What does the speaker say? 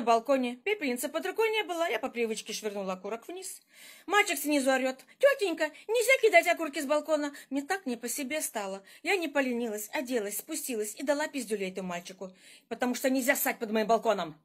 на балконе. Пепельница под рукой не было. Я по привычке швырнула окурок вниз. Мальчик снизу орет. «Тетенька, нельзя кидать окурки с балкона!» Мне так не по себе стало. Я не поленилась, оделась, спустилась и дала пиздюлей этому мальчику. «Потому что нельзя ссать под моим балконом!»